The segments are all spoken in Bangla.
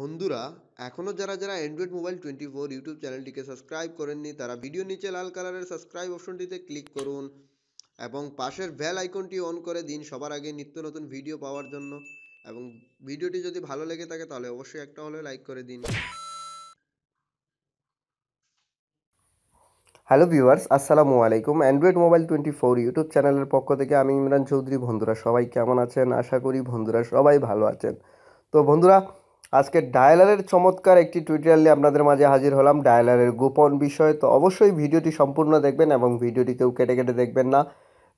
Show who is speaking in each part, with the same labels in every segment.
Speaker 1: বন্ধুরা এখনও যারা যারা Android mobile twenty four YouTube চ্যানেলটিকে সাবস্ক্রাইব করেননি তারা ভিডিও নিচে লাল কালারের সাবস্ক্রাইব অপশনটিতে ক্লিক করুন এবং পাশের ভ্যাল আইকনটি অন করে দিন সবার আগে নিত্য নতুন ভিডিও পাওয়ার জন্য এবং ভিডিওটি যদি ভালো লেগে থাকে তাহলে অবশ্যই একটা হলে লাইক করে দিন হ্যালো ভিউয়ার্স আসসালামু আলাইকুম Android mobile twenty four YouTube চ্যানেলের পক্ষ থেকে আমি ইমরান চৌধুরী বন্ধুরা সবাই কেমন আছেন আশা করি বন্ধুরা সবাই ভালো আছেন তো বন্ধুরা আজকে ডায়ালারের চমৎকার একটি টুইটারলে নিয়ে আপনাদের মাঝে হাজির হলাম ডায়ালারের গোপন বিষয় তো অবশ্যই ভিডিওটি সম্পূর্ণ দেখবেন এবং ভিডিওটি কেউ কেটে কেটে দেখবেন না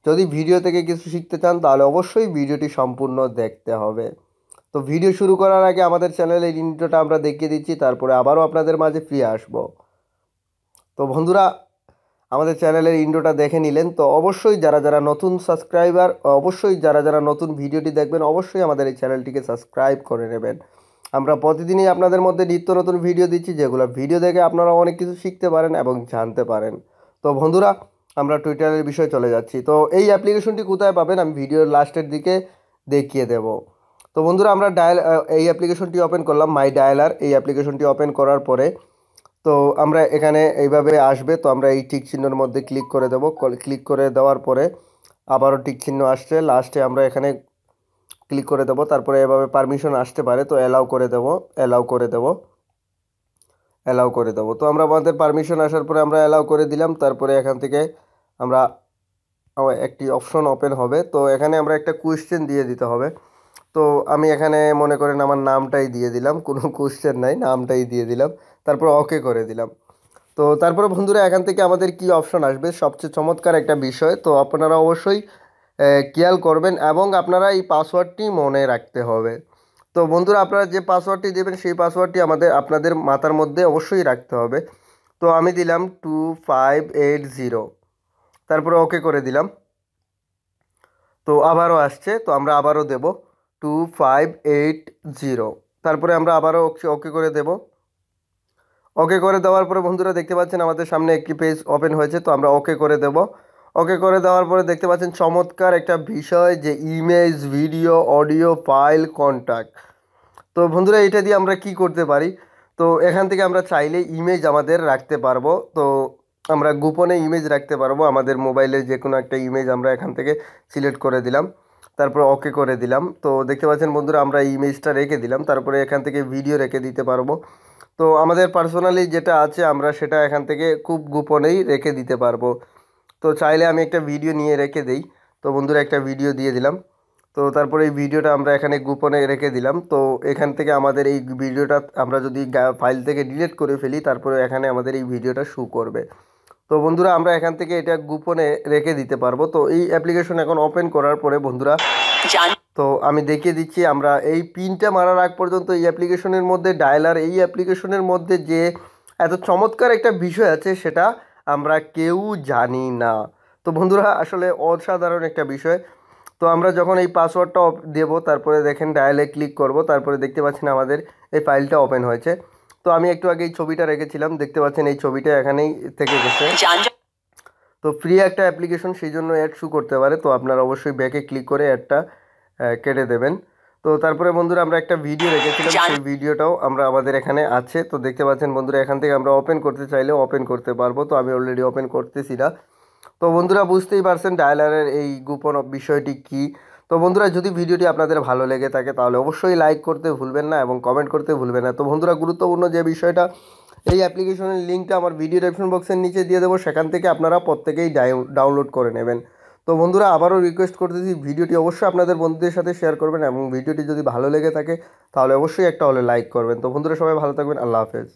Speaker 1: যদি ভিডিও থেকে কিছু শিখতে চান তাহলে অবশ্যই ভিডিওটি সম্পূর্ণ দেখতে হবে তো ভিডিও শুরু করার আগে আমাদের চ্যানেলের ইন্ট্রোটা আমরা দেখিয়ে দিচ্ছি তারপরে আবারও আপনাদের মাঝে ফিরে আসব তো বন্ধুরা আমাদের চ্যানেলের ইন্ডোটা দেখে নিলেন তো অবশ্যই যারা যারা নতুন সাবস্ক্রাইবার অবশ্যই যারা যারা নতুন ভিডিওটি দেখবেন অবশ্যই আমাদের এই চ্যানেলটিকে সাবস্ক্রাইব করে নেবেন আমরা প্রতিদিনই আপনাদের মধ্যে নিত্য নতুন ভিডিও দিচ্ছি যেগুলো ভিডিও দেখে আপনারা অনেক কিছু শিখতে পারেন এবং জানতে পারেন তো বন্ধুরা আমরা টুইটারের বিষয়ে চলে যাচ্ছি তো এই অ্যাপ্লিকেশনটি কোথায় পাবেন আমি ভিডিওর লাস্টের দিকে দেখিয়ে দেব তো বন্ধুরা আমরা ডায়াল এই অ্যাপ্লিকেশনটি ওপেন করলাম মাই ডায়ালার এই অ্যাপ্লিকেশনটি ওপেন করার পরে তো আমরা এখানে এইভাবে আসবে তো আমরা এই টিক চিহ্নর মধ্যে ক্লিক করে দেবো ক্লিক করে দেওয়ার পরে আবারও টিক চিহ্ন আসছে লাস্টে আমরা এখানে ক্লিক করে দেব তারপরে এভাবে পারমিশন আসতে পারে তো অ্যালাউ করে দেব অ্যালাউ করে দেব অ্যালাউ করে দেব তো আমরা আমাদের পারমিশন আসার পরে আমরা অ্যালাউ করে দিলাম তারপরে এখান থেকে আমরা একটি অপশন ওপেন হবে তো এখানে আমরা একটা কোয়েশ্চেন দিয়ে দিতে হবে তো আমি এখানে মনে করেন আমার নামটাই দিয়ে দিলাম কোনো কোয়েশ্চেন নাই নামটাই দিয়ে দিলাম তারপর ওকে করে দিলাম তো তারপরে বন্ধুরা এখান থেকে আমাদের কি অপশন আসবে সবচেয়ে চমৎকার একটা বিষয় তো আপনারা অবশ্যই খেয়াল করবেন এবং আপনারা এই পাসওয়ার্ডটি মনে রাখতে হবে তো বন্ধুরা আপনারা যে পাসওয়ার্ডটি দেবেন সেই পাসওয়ার্ডটি আমাদের আপনাদের মাথার মধ্যে অবশ্যই রাখতে হবে তো আমি দিলাম টু ফাইভ এইট জিরো তারপরে ওকে করে দিলাম তো আবারও আসছে তো আমরা আবারও দেব টু ফাইভ এইট জিরো তারপরে আমরা আবারও ওকে করে দেব ওকে করে দেওয়ার পরে বন্ধুরা দেখতে পাচ্ছেন আমাদের সামনে একটি পেজ ওপেন হয়েছে তো আমরা ওকে করে দেবো ওকে করে দেওয়ার পরে দেখতে পাচ্ছেন চমৎকার একটা বিষয় যে image video audio file contact তো বন্ধুরা এটা দিয়ে আমরা কি করতে পারি তো এখান থেকে আমরা চাইলে ইমেজ আমাদের রাখতে পারবো তো আমরা গোপনে ইমেজ রাখতে পারবো আমাদের মোবাইলের যে কোনো একটা ইমেজ আমরা এখান থেকে সিলেক্ট করে দিলাম তারপর ওকে করে দিলাম তো দেখতে পাচ্ছেন বন্ধুরা আমরা ইমেজটা রেখে দিলাম তারপরে এখান থেকে ভিডিও রেখে দিতে পারবো তো আমাদের পার্সোনালি যেটা আছে আমরা সেটা এখান থেকে খুব গোপনেই রেখে দিতে পারবো তো চাইলে আমি একটা ভিডিও নিয়ে রেখে দিই তো বন্ধুরা একটা ভিডিও দিয়ে দিলাম তো তারপরে এই ভিডিওটা আমরা এখানে গোপনে রেখে দিলাম তো এখান থেকে আমাদের এই ভিডিওটা আমরা যদি ফাইল থেকে ডিলিট করে ফেলি তারপরে এখানে আমাদের এই ভিডিওটা শু করবে তো বন্ধুরা আমরা এখান থেকে এটা গোপনে রেখে দিতে পারবো তো এই অ্যাপ্লিকেশন এখন ওপেন করার পরে বন্ধুরা তো আমি দেখিয়ে দিচ্ছি আমরা এই পিনটা মারার আগ পর্যন্ত এই অ্যাপ্লিকেশনের মধ্যে ডায়লার এই অ্যাপ্লিকেশনের মধ্যে যে এত চমৎকার একটা বিষয় আছে সেটা আমরা কেউ জানি না তো বন্ধুরা আসলে অসাধারণ একটা বিষয় তো আমরা যখন এই পাসওয়ার্ডটা দেব তারপরে দেখেন ডায়ালে ক্লিক করব তারপরে দেখতে পাচ্ছেন আমাদের এই ফাইলটা ওপেন হয়েছে তো আমি একটু আগে এই ছবিটা রেখেছিলাম দেখতে পাচ্ছেন এই ছবিটা এখানেই থেকে গেছে তো ফ্রি একটা অ্যাপ্লিকেশন সেই জন্য অ্যাড শু করতে পারে তো আপনারা অবশ্যই ব্যাকে ক্লিক করে অ্যাডটা কেটে দেবেন তো তারপরে বন্ধুরা আমরা একটা ভিডিও রেখেছিলাম সেই ভিডিওটাও আমরা আমাদের এখানে আছে তো দেখতে পাচ্ছেন বন্ধুরা এখান থেকে আমরা ওপেন করতে চাইলে ওপেন করতে পারবো তো আমি অলরেডি ওপেন করতেছি না তো বন্ধুরা বুঝতেই পারছেন ডায়লারের এই গোপন বিষয়টি কি তো বন্ধুরা যদি ভিডিওটি আপনাদের ভালো লেগে থাকে তাহলে অবশ্যই লাইক করতে ভুলবেন না এবং কমেন্ট করতে ভুলবেন না তো বন্ধুরা গুরুত্বপূর্ণ যে বিষয়টা এই অ্যাপ্লিকেশনের লিঙ্কটা আমার ভিডিও ডেসক্রিপশন বক্সের নিচে দিয়ে দেবো সেখান থেকে আপনারা প্রত্যেকেই ডাউনলোড করে নেবেন তো বন্ধুরা আবারও রিকোয়েস্ট করতেছি ভিডিওটি অবশ্যই আপনাদের বন্ধুদের সাথে শেয়ার করবেন এবং ভিডিওটি যদি ভালো লেগে থাকে তাহলে অবশ্যই একটা হলে লাইক করবেন তো বন্ধুরা সবাই ভালো থাকবেন আল্লাহ হাফেজ